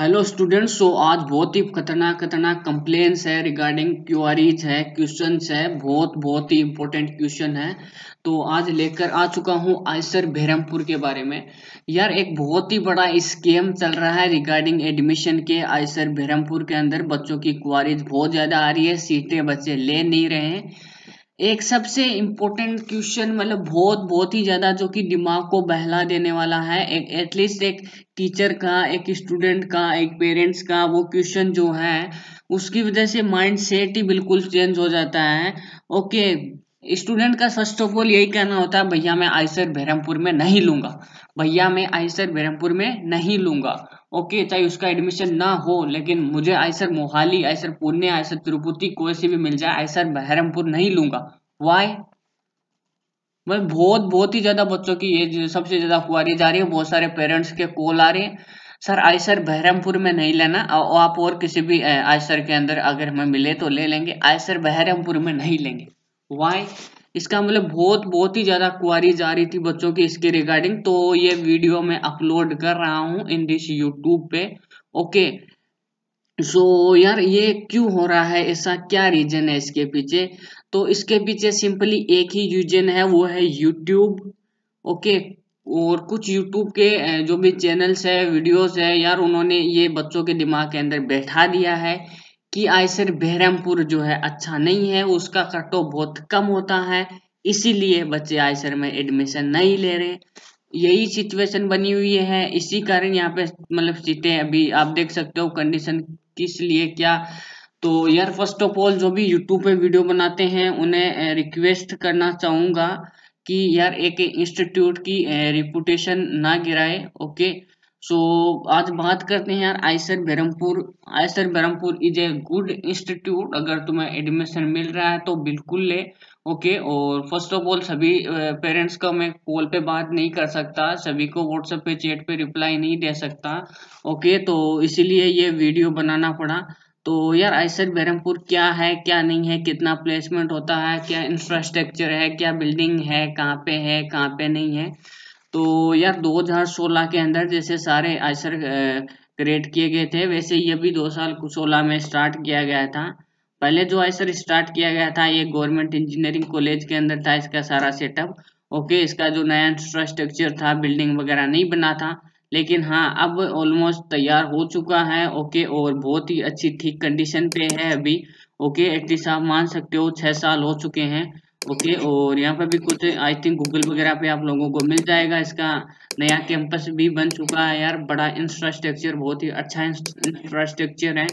hello students so आज बहुत ही खतरनाक खतरनाक कंप्लेन्स है रिगार्डिंग क्यूरीज है क्वेश्चन है बहुत बहुत ही इंपॉर्टेंट क्वेश्चन है तो आज लेकर आ चुका हूँ आयसर बहरमपुर के बारे में यार एक बहुत ही बड़ा स्कीम चल रहा है रिगार्डिंग एडमिशन के आयसर बहरमपुर के अंदर बच्चों की क्वारीज बहुत ज़्यादा आ रही है सीटें बच्चे ले नहीं रहे हैं एक सबसे इम्पोर्टेंट क्वेश्चन मतलब बहुत बहुत ही ज़्यादा जो कि दिमाग को बहला देने वाला है एक एटलीस्ट एक टीचर का एक स्टूडेंट का एक पेरेंट्स का वो क्वेश्चन जो है उसकी वजह से माइंड सेट ही बिल्कुल चेंज हो जाता है ओके स्टूडेंट का फर्स्ट ऑफ ऑल यही कहना होता है भैया मैं आयसर बहरमपुर में नहीं लूंगा भैया मैं आयसर बहरमपुर में नहीं लूंगा ओके चाहे उसका एडमिशन ना हो लेकिन मुझे आयसर मोहाली आयसर पुणे आयसर तिरुपति कोई से भी मिल जाए आयसर बहरमपुर नहीं लूंगा वाई मैं बहुत बहुत ही ज़्यादा बच्चों की एज सबसे ज़्यादा क्वारी जा रही है बहुत सारे पेरेंट्स के कॉल आ रहे हैं सर आयसर बहरमपुर में नहीं लेना आप और किसी भी आयसर के अंदर अगर हमें मिले तो ले लेंगे आयसर बहरमपुर में नहीं लेंगे वाई इसका मतलब बहुत बहुत ही ज़्यादा क्वारी जा रही थी बच्चों की इसके रिगार्डिंग तो ये वीडियो मैं अपलोड कर रहा हूँ इन दिस यूट्यूब पे ओके सो so, यार ये क्यों हो रहा है ऐसा क्या रीजन है इसके पीछे तो इसके पीछे सिंपली एक ही रीजन है वो है यूट्यूब ओके और कुछ यूट्यूब के जो भी चैनल्स है वीडियोस है यार उन्होंने ये बच्चों के दिमाग के अंदर बैठा दिया है कि आयसर बहरमपुर जो है अच्छा नहीं है उसका कट ऑफ बहुत कम होता है इसीलिए बच्चे आयसर में एडमिशन नहीं ले रहे यही सिचुएशन बनी हुई है इसी कारण यहाँ पे मतलब सीटें अभी आप देख सकते हो कंडीशन किस लिए क्या तो यार फर्स्ट ऑफ ऑल जो भी यूट्यूब पे वीडियो बनाते हैं उन्हें रिक्वेस्ट करना चाहूंगा कि यार एक इंस्टीट्यूट की रिपुटेशन ना गिराए ओके सो so, आज बात करते हैं यार IISER Berhampur IISER Berhampur is a good institute अगर तुम्हें एडमिशन मिल रहा है तो बिल्कुल ले ओके okay, और फर्स्ट ऑफ ऑल सभी पेरेंट्स का मैं कॉल पे बात नहीं कर सकता सभी को व्हाट्सएप पे चैट पे रिप्लाई नहीं दे सकता ओके okay, तो इसीलिए ये वीडियो बनाना पड़ा तो यार आयसर बैरमपुर क्या है क्या नहीं है कितना प्लेसमेंट होता है क्या इंफ्रास्ट्रक्चर है क्या बिल्डिंग है कहाँ पे है कहाँ पे नहीं है तो यार 2016 के अंदर जैसे सारे आयसर क्रिएट किए गए थे वैसे ये भी दो साल सोलह में स्टार्ट किया गया था पहले जो है सर स्टार्ट किया गया था ये गवर्नमेंट इंजीनियरिंग कॉलेज के अंदर था इसका सारा सेटअप ओके इसका जो नया इंफ्रास्ट्रक्चर था बिल्डिंग वगैरह नहीं बना था लेकिन हाँ अब ऑलमोस्ट तैयार हो चुका है ओके और बहुत ही अच्छी ठीक कंडीशन पे है अभी ओके एटलीस्ट आप मान सकते हो छह साल हो चुके हैं ओके और यहाँ पर भी कुछ आई थिंक गूगल वगैरह पे आप लोगों को मिल जाएगा इसका नया कैंपस भी बन चुका है यार बड़ा इंफ्रास्ट्रक्चर बहुत ही अच्छा इंफ्रास्ट्रक्चर है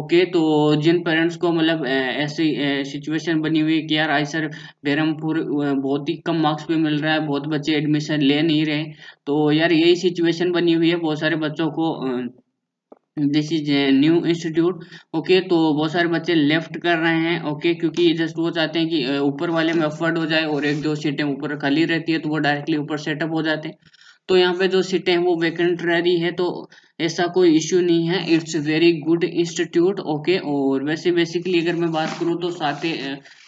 ओके तो जिन पेरेंट्स को मतलब ऐसी सिचुएशन बनी हुई कि यार आई सर बेरमपुर बहुत ही कम मार्क्स पे मिल रहा है बहुत बच्चे एडमिशन ले नहीं रहे तो यार यही सिचुएशन बनी हुई है बहुत सारे बच्चों को this is new institute okay तो बहुत सारे बच्चे लेफ्ट कर रहे हैं ओके okay, क्योंकि जस्ट वो चाहते हैं कि ऊपर वाले में अफर्ड हो जाए और एक दो सीटें ऊपर खाली रहती है तो वो डायरेक्टली ऊपर सेटअप हो जाते हैं तो यहाँ पे जो सीटें हैं वो वैकेंट रह रही है तो ऐसा कोई इश्यू नहीं है it's very good institute okay और वैसे बेसिकली अगर मैं बात करूँ तो साथ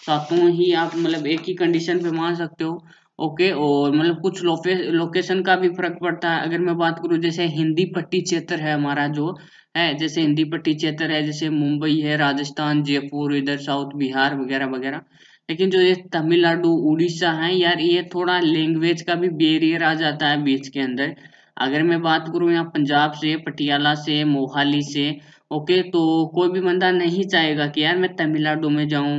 सातों ही आप मतलब एक ही कंडीशन पे मान सकते हो ओके और मतलब कुछ लोके, लोकेशन का भी फर्क पड़ता है अगर मैं बात करूँ जैसे हिंदी पट्टी क्षेत्र है हमारा जो है जैसे हिंदी पट्टी क्षेत्र है जैसे मुंबई है राजस्थान जयपुर इधर साउथ बिहार वगैरह वगैरह लेकिन जो ये तमिलनाडु उड़ीसा है यार ये थोड़ा लैंग्वेज का भी बेरियर आ जाता है बीच के अंदर अगर मैं बात करूँ यहाँ पंजाब से पटियाला से मोहाली से ओके तो कोई भी बंदा नहीं चाहेगा कि यार मैं तमिलनाडु में जाऊं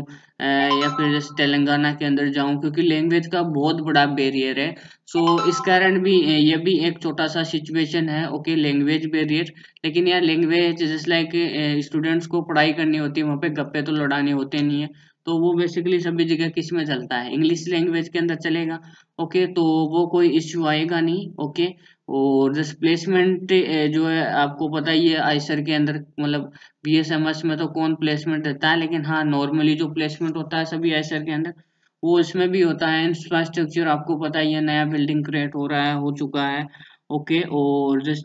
या फिर जैसे तेलंगाना के अंदर जाऊं क्योंकि लैंग्वेज का बहुत बड़ा बैरियर है सो so, इस कारण भी ये भी एक छोटा सा सिचुएशन है ओके लैंग्वेज बैरियर लेकिन यार लैंग्वेज जैसे लाइक स्टूडेंट्स को पढ़ाई करनी होती है वहाँ पे गप्पे तो लड़ाने होते नहीं है तो वो बेसिकली सभी जगह किस में चलता है इंग्लिश लैंग्वेज के अंदर चलेगा ओके तो वो कोई इश्यू आएगा नहीं ओके और प्लेसमेंट जो है आपको पता ही है आईसर के अंदर मतलब बी एस एम एस में तो कौन प्लेसमेंट देता है लेकिन हाँ नॉर्मली जो प्लेसमेंट होता है सभी आईसर के अंदर वो इसमें भी होता है इंफ्रास्ट्रक्चर आपको पता ही है नया बिल्डिंग क्रिएट हो रहा है हो चुका है ओके और जिस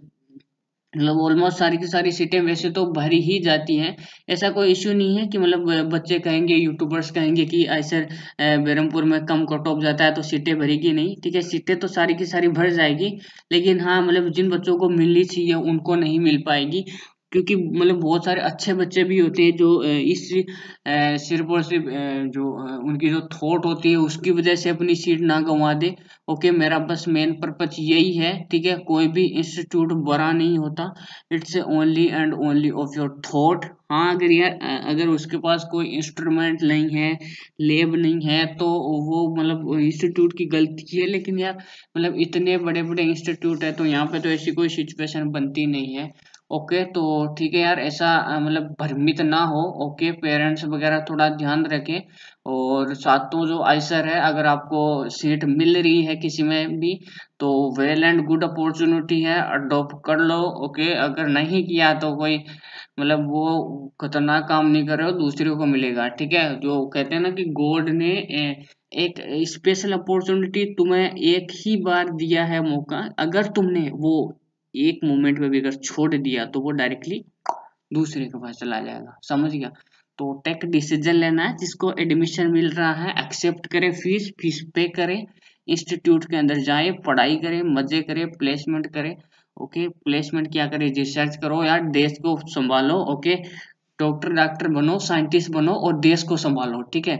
मतलब ऑलमोस्ट सारी की सारी सीटें वैसे तो भरी ही जाती हैं ऐसा कोई इश्यू नहीं है कि मतलब बच्चे कहेंगे यूट्यूबर्स कहेंगे कि ऐसे बैरमपुर में कम कट ऑफ जाता है तो सीटें भरेगी नहीं ठीक है सीटें तो सारी की सारी भर जाएगी लेकिन हाँ मतलब जिन बच्चों को मिलनी चाहिए उनको नहीं मिल पाएगी क्योंकि मतलब बहुत सारे अच्छे बच्चे भी होते हैं जो इस सिर्फ और सिर्फ जो उनकी जो थॉट होती है उसकी वजह से अपनी सीट ना गंवा दे ओके मेरा बस मेन पर्पज यही है ठीक है कोई भी इंस्टीट्यूट बड़ा नहीं होता it's only and only of your thought हाँ अगर यार अगर उसके पास कोई इंस्ट्रूमेंट नहीं है लेब नहीं है तो वो मतलब इंस्टीट्यूट की गलती है लेकिन यार मतलब इतने बड़े बड़े इंस्टीट्यूट है तो यहाँ पे तो ऐसी कोई सिचुएशन बनती नहीं है ओके तो ठीक है यार ऐसा मतलब भ्रमित ना हो ओके पेरेंट्स वगैरह थोड़ा ध्यान रखें और सातों जो आइसर है अगर आपको सीट मिल रही है किसी में भी तो वेल एंड गुड अपॉर्चुनिटी है अडोप्ट कर लो ओके अगर नहीं किया तो कोई मतलब वो खतरनाक काम नहीं कर रहे हो दूसरे को मिलेगा ठीक है जो कहते हैं ना कि गॉड ने एक स्पेशल अपॉर्चुनिटी तुम्हें एक ही बार दिया है मौका अगर तुमने वो एक मोमेंट में भी अगर छोड़ दिया तो वो डायरेक्टली दूसरे के पास चला जाएगा समझ गया तो टेक डिसीजन लेना है जिसको एडमिशन मिल रहा है एक्सेप्ट करे फीस फीस पे करे इंस्टीट्यूट के अंदर जाए पढ़ाई करे मजे करे प्लेसमेंट करे ओके प्लेसमेंट क्या करे रिसर्च करो यार देश को संभालो ओके डॉक्टर डॉक्टर बनो साइंटिस्ट बनो और देश को संभालो ठीक है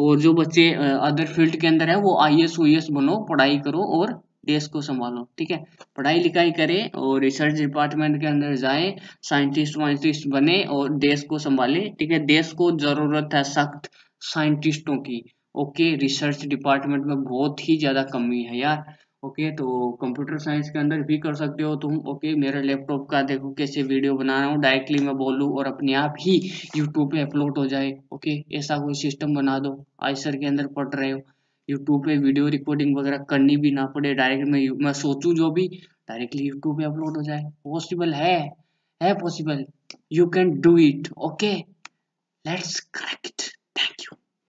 और जो बच्चे अदर फील्ड के अंदर है वो आई एस बनो पढ़ाई करो और देश को संभालो ठीक है पढ़ाई लिखाई करें और रिसर्च डिपार्टमेंट के अंदर जाए साइंटिस्ट वाइंटिस्ट बने और देश को संभाले ठीक है देश को जरूरत है सख्त साइंटिस्टों की ओके रिसर्च डिपार्टमेंट में बहुत ही ज़्यादा कमी है यार ओके तो कंप्यूटर साइंस के अंदर भी कर सकते हो तुम ओके मेरा लैपटॉप का देखो कैसे वीडियो बना रहा हूँ डायरेक्टली मैं बोलूँ और अपने आप ही यूट्यूब पे अपलोड हो जाए ओके ऐसा कोई सिस्टम बना दो आई के अंदर पढ़ रहे हो यूट्यूब पे वीडियो रिकॉर्डिंग वगैरह करनी भी ना पड़े डायरेक्ट मैं मैं सोचूं जो भी डायरेक्टली यूट्यूब पे अपलोड हो जाए पॉसिबल है है possible you can do it okay let's correct it thank you